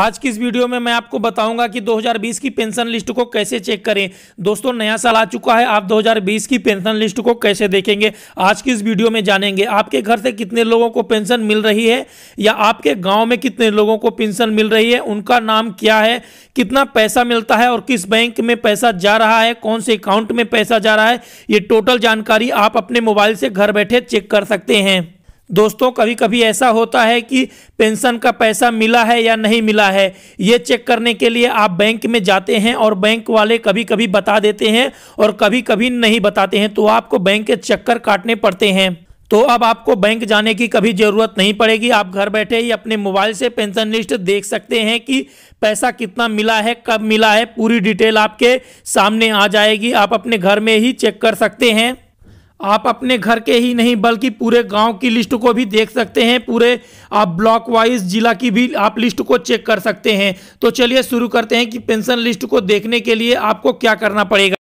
आज की इस वीडियो में मैं आपको बताऊंगा कि 2020 की पेंशन लिस्ट को कैसे चेक करें दोस्तों नया साल आ चुका है आप 2020 की पेंशन लिस्ट को कैसे देखेंगे आज की इस वीडियो में जानेंगे आपके घर से कितने लोगों को पेंशन मिल रही है या आपके गाँव में कितने लोगों को पेंशन मिल रही है उनका नाम क्या है कितना पैसा मिलता है और किस बैंक में पैसा जा रहा है कौन से अकाउंट में पैसा जा रहा है ये टोटल जानकारी आप अपने मोबाइल से घर बैठे चेक कर सकते हैं दोस्तों कभी कभी ऐसा होता है कि पेंशन का पैसा मिला है या नहीं मिला है ये चेक करने के लिए आप बैंक में जाते हैं और बैंक वाले कभी कभी बता देते हैं और कभी कभी नहीं बताते हैं तो आपको बैंक के चक्कर काटने पड़ते हैं तो अब आपको बैंक जाने की कभी ज़रूरत नहीं पड़ेगी आप घर बैठे ही अपने मोबाइल से पेंशन लिस्ट देख सकते हैं कि पैसा कितना मिला है कब मिला है पूरी डिटेल आपके सामने आ जाएगी आप अपने घर में ही चेक कर सकते हैं आप अपने घर के ही नहीं बल्कि पूरे गांव की लिस्ट को भी देख सकते हैं पूरे आप ब्लॉक वाइज जिला की भी आप लिस्ट को चेक कर सकते हैं तो चलिए शुरू करते हैं कि पेंशन लिस्ट को देखने के लिए आपको क्या करना पड़ेगा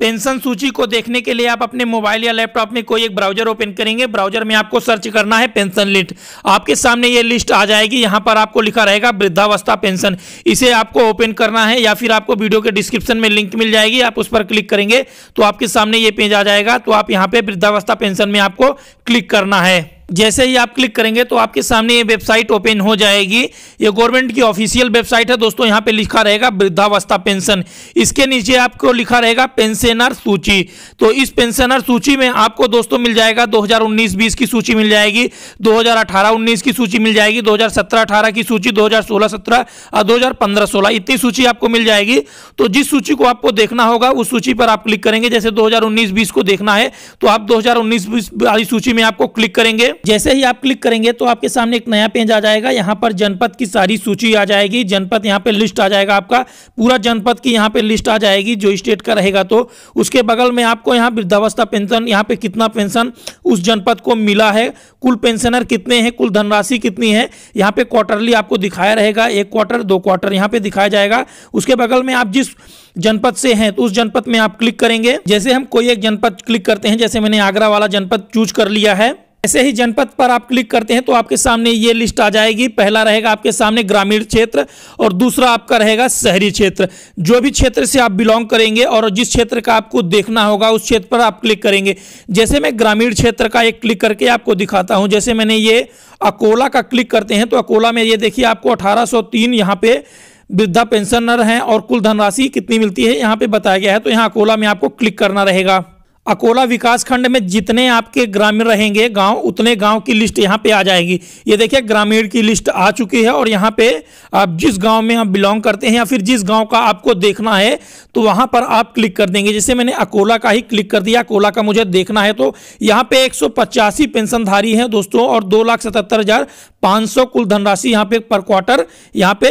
पेंशन सूची को देखने के लिए आप अपने मोबाइल या लैपटॉप में कोई एक ब्राउजर ओपन करेंगे ब्राउजर में आपको सर्च करना है पेंशन लिस्ट आपके सामने ये लिस्ट आ जाएगी यहाँ पर आपको लिखा रहेगा वृद्धावस्था पेंशन इसे आपको ओपन करना है या फिर आपको वीडियो के डिस्क्रिप्शन में लिंक मिल जाएगी आप उस पर क्लिक करेंगे तो आपके सामने ये पेज आ जाएगा तो आप यहाँ पर वृद्धावस्था पेंशन में आपको क्लिक करना है जैसे ही आप क्लिक करेंगे तो आपके सामने ये वेबसाइट ओपन हो जाएगी ये गवर्नमेंट की ऑफिशियल वेबसाइट है दोस्तों यहाँ पे लिखा रहेगा वृद्धावस्था पेंशन इसके नीचे आपको लिखा रहेगा पेंशनर सूची तो इस पेंशनर सूची में आपको दोस्तों मिल जाएगा 2019-20 की सूची मिल जाएगी 2018-19 की सूची मिल जाएगी दो हज़ार की सूची दो हज़ार और दो हज़ार इतनी सूची आपको मिल जाएगी तो जिस सूची को आपको देखना होगा उस सूची पर आप क्लिक करेंगे जैसे दो हज़ार को देखना है तो आप दो हज़ार वाली सूची में आपको क्लिक करेंगे जैसे ही आप क्लिक करेंगे तो आपके सामने एक नया पेज आ जाएगा यहाँ पर जनपद की सारी सूची आ जाएगी जनपद यहाँ पे लिस्ट आ जाएगा आपका पूरा जनपद की यहाँ पे लिस्ट आ जाएगी जो स्टेट का रहेगा तो उसके बगल में आपको यहाँ वृद्धावस्था पेंशन यहाँ पे कितना पेंशन उस जनपद को मिला है कुल पेंशनर कितने हैं कुल धनराशि कितनी है यहाँ पे क्वार्टरली आपको दिखाया रहेगा एक क्वार्टर दो क्वार्टर यहाँ पे दिखाया जाएगा उसके बगल में आप जिस जनपद से हैं तो उस जनपद में आप क्लिक करेंगे जैसे हम कोई एक जनपद क्लिक करते हैं जैसे मैंने आगरा वाला जनपद चूज कर लिया है ऐसे ही जनपद पर आप क्लिक करते हैं तो आपके सामने ये लिस्ट आ जाएगी पहला रहेगा आपके सामने ग्रामीण क्षेत्र और दूसरा आपका रहेगा शहरी क्षेत्र जो भी क्षेत्र से आप बिलोंग करेंगे और जिस क्षेत्र का आपको देखना होगा उस क्षेत्र पर आप क्लिक करेंगे जैसे मैं ग्रामीण क्षेत्र का एक क्लिक करके आपको दिखाता हूँ जैसे मैंने ये अकोला का क्लिक करते हैं तो अकोला में ये देखिए आपको अठारह सौ यहाँ पे वृद्धा पेंशनर हैं और कुल धनराशि कितनी मिलती है यहाँ पे बताया गया है तो यहाँ अकोला में आपको क्लिक करना रहेगा अकोला विकास खंड में जितने आपके ग्रामीण रहेंगे गांव उतने गांव की लिस्ट यहां पे आ जाएगी ये देखिए ग्रामीण की लिस्ट आ चुकी है और यहां पे आप जिस गांव में आप बिलोंग करते हैं या फिर जिस गांव का आपको देखना है तो वहां पर आप क्लिक कर देंगे जैसे मैंने अकोला का ही क्लिक कर दिया अकोला का मुझे देखना है तो यहाँ पे एक पेंशनधारी हैं दोस्तों और दो लाख सतहत्तर हजार सौ कुल धनराशि यहाँ पे पर क्वार्टर यहाँ पे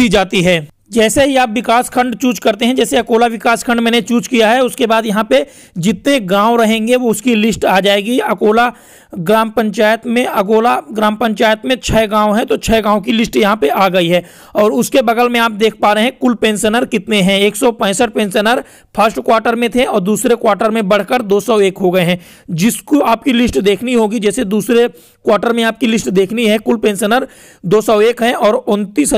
दी जाती है जैसे ही आप विकास खंड चूज करते हैं जैसे अकोला विकास खंड मैंने चूज किया है उसके बाद यहाँ पे जितने गांव रहेंगे वो उसकी लिस्ट आ जाएगी अकोला ग्राम पंचायत में अकोला ग्राम पंचायत में छः गांव हैं तो छः गांव की लिस्ट यहाँ पे आ गई है और उसके बगल में आप देख पा रहे हैं कुल पेंशनर कितने हैं एक पेंशनर फर्स्ट क्वार्टर में थे और दूसरे क्वार्टर में बढ़कर दो हो गए हैं जिसको आपकी लिस्ट देखनी होगी जैसे दूसरे क्वार्टर में आपकी लिस्ट देखनी है कुल पेंशनर दो हैं और उनतीस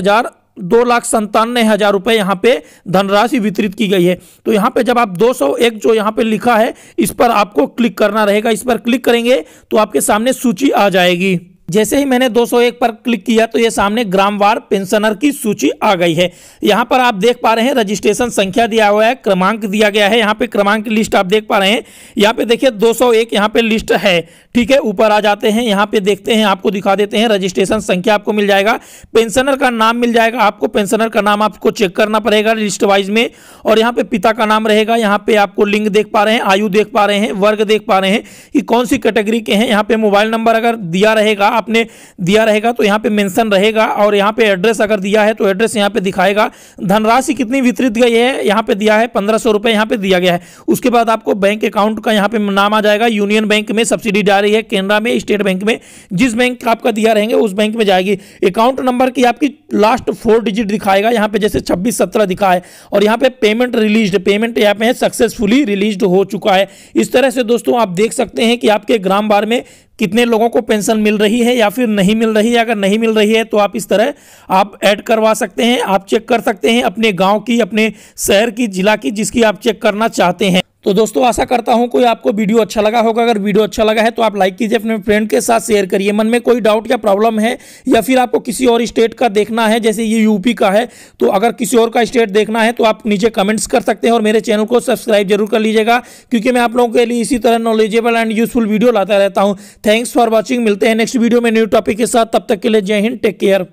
दो लाख संतानवे हजार रुपए यहाँ पे धनराशि वितरित की गई है तो यहाँ पे जब आप 201 जो यहाँ पे लिखा है इस पर आपको क्लिक करना रहेगा इस पर क्लिक करेंगे तो आपके सामने सूची आ जाएगी जैसे ही मैंने 201 पर क्लिक किया तो ये सामने ग्रामवार पेंशनर की सूची आ गई है यहाँ पर आप देख पा रहे हैं रजिस्ट्रेशन संख्या दिया हुआ है क्रमांक दिया गया है यहाँ पे क्रमांक लिस्ट आप देख पा रहे हैं यहाँ पे देखिए 201 यहाँ पे लिस्ट है ठीक है ऊपर आ जाते हैं यहाँ पे देखते हैं आपको दिखा देते हैं रजिस्ट्रेशन संख्या आपको मिल जाएगा पेंशनर का नाम मिल जाएगा आपको पेंशनर का नाम आपको चेक करना पड़ेगा लिस्ट वाइज में और यहाँ पे पिता का नाम रहेगा यहाँ पे आपको लिंक देख पा रहे हैं आयु देख पा रहे हैं वर्ग देख पा रहे हैं कि कौन सी कैटेगरी के हैं यहाँ पे मोबाइल नंबर अगर दिया रहेगा आपने दिया रहेगा तो यहाँ पे मेंशन रहेगा और यहाँ पे एड्रेस अगर दिया है तो एड्रेस यहाँ पे दिखाएगा धनराशि कितनी वितरित गई है यहाँ पे दिया है पंद्रह सौ रुपये यहाँ पे दिया गया है उसके बाद आपको बैंक अकाउंट का यहाँ पे नाम आ जाएगा यूनियन बैंक में सब्सिडी डाल रही है केनरा में स्टेट बैंक में जिस बैंक का आपका दिया रहेंगे उस बैंक में जाएगी अकाउंट नंबर की आपकी लास्ट फोर डिजिट दिखाएगा यहाँ पे जैसे छब्बीस सत्रह दिखा है और यहाँ पे पेमेंट रिलीज पेमेंट यहाँ पे सक्सेसफुली रिलीज हो चुका है इस तरह से दोस्तों आप देख सकते हैं कि आपके ग्राम बार में कितने लोगों को पेंशन मिल रही है या फिर नहीं मिल रही है अगर नहीं मिल रही है तो आप इस तरह आप ऐड करवा सकते हैं आप चेक कर सकते हैं अपने गांव की अपने शहर की जिला की जिसकी आप चेक करना चाहते हैं तो दोस्तों आशा करता हूँ कोई आपको वीडियो अच्छा लगा होगा अगर वीडियो अच्छा लगा है तो आप लाइक कीजिए अपने फ्रेंड के साथ शेयर करिए मन में कोई डाउट या प्रॉब्लम है या फिर आपको किसी और स्टेट का देखना है जैसे ये यूपी का है तो अगर किसी और का स्टेट देखना है तो आप नीचे कमेंट्स कर सकते हैं और मेरे चैनल को सब्सक्राइब जरूर कर लीजिएगा क्योंकि मैं आप लोगों के लिए इसी तरह नॉलेजेबल एंड यूजफुल वीडियो लाता रहता हूँ थैंक्स फॉर वॉचिंग मिलते हैं नेक्स्ट वीडियो में न्यू टॉपिक के साथ तब तक के लिए जय हिंद टेक केयर